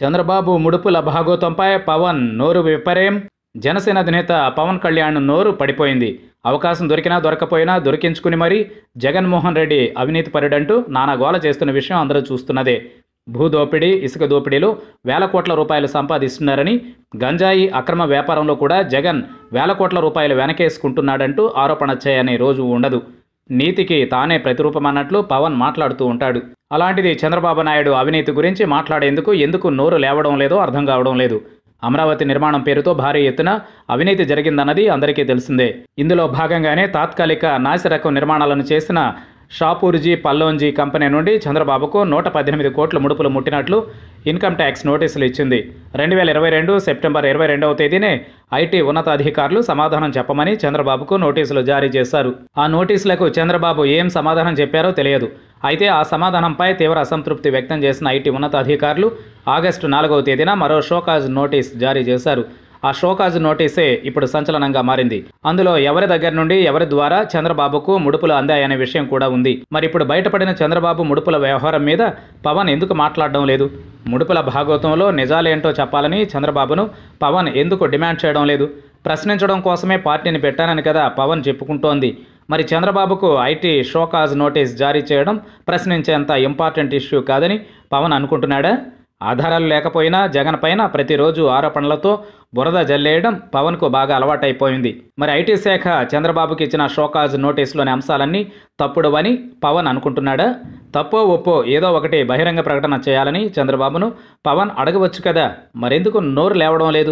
చంద్రబాబు ముడుపుల భాగోతంపై పవన్ నోరు విపరేం జనసేన అధినేత పవన్ కళ్యాణ్ నోరు పడిపోయింది అవకాశం దొరికినా దొరకపోయినా దొరికించుకుని మరీ జగన్మోహన్ రెడ్డి అవినీతి పరుడంటూ నానాగోల చేస్తున్న విషయం అందరూ చూస్తున్నదే భూదోపిడీ ఇసుక దోపిడీలో వేల కోట్ల రూపాయలు సంపాదిస్తున్నారని గంజాయి అక్రమ వ్యాపారంలో కూడా జగన్ వేల కోట్ల రూపాయలు వెనకేసుకుంటున్నాడంటూ ఆరోపణ చేయని రోజు ఉండదు నీతికి తానే ప్రతిరూపమన్నట్లు పవన్ మాట్లాడుతూ ఉంటాడు అలాంటిది చంద్రబాబు నాయుడు అవినీతి గురించి మాట్లాడేందుకు ఎందుకు నోరు లేవడం లేదో అర్థం కావడం లేదు అమరావతి నిర్మాణం పేరుతో భారీ ఎత్తున అవినీతి జరిగిందన్నది అందరికీ తెలిసిందే ఇందులో భాగంగానే తాత్కాలిక నాసిరకం నిర్మాణాలను చేసిన షాపూర్జీ పల్లోంజీ కంపెనీ నుండి చంద్రబాబుకు నూట పద్దెనిమిది కోట్ల ముడుపులు ముట్టినట్లు ఇన్కమ్ ట్యాక్స్ నోటీసులు ఇచ్చింది రెండు వేల ఇరవై రెండు సెప్టెంబర్ ఇరవై రెండవ తేదీనే ఐటీ ఉన్నతాధికారులు సమాధానం చెప్పమని చంద్రబాబుకు నోటీసులు జారీ చేశారు ఆ నోటీసులకు చంద్రబాబు ఏం సమాధానం చెప్పారో తెలియదు అయితే ఆ సమాధానంపై తీవ్ర అసంతృప్తి వ్యక్తం చేసిన ఐటీ ఉన్నతాధికారులు ఆగస్టు నాలుగవ తేదీన మరో షోకాజ్ నోటీస్ జారీ చేశారు ఆ షోకాజ్ నోటీసే ఇప్పుడు సంచలనంగా మారింది అందులో ఎవరి దగ్గర నుండి ఎవరి ద్వారా చంద్రబాబుకు ముడుపులు అందాయనే విషయం కూడా ఉంది మరి ఇప్పుడు బయటపడిన చంద్రబాబు ముడుపుల వ్యవహారం మీద పవన్ ఎందుకు మాట్లాడడం లేదు ముడుపుల భాగోత్వంలో నిజాలేంటో చెప్పాలని చంద్రబాబును పవన్ ఎందుకు డిమాండ్ చేయడం లేదు ప్రశ్నించడం కోసమే పార్టీని పెట్టానని కదా పవన్ చెప్పుకుంటోంది మరి చంద్రబాబుకు ఐటీ షోకాజ్ నోటీస్ జారీ చేయడం ప్రశ్నించేంత ఇంపార్టెంట్ ఇష్యూ కాదని పవన్ అనుకుంటున్నాడా ఆధారాలు లేకపోయినా జగన్ పైన ప్రతిరోజు ఆరోపణలతో బురద జల్లేయడం పవన్కు బాగా అలవాటైపోయింది మరి ఐటీ శాఖ చంద్రబాబుకి ఇచ్చిన షోకాజ్ నోటీసులోని అంశాలన్నీ తప్పుడవని పవన్ అనుకుంటున్నాడా తప్పో ఒప్పో ఏదో ఒకటి బహిరంగ ప్రకటన చేయాలని చంద్రబాబును పవన్ అడగవచ్చు కదా మరెందుకు నోరు లేవడం లేదు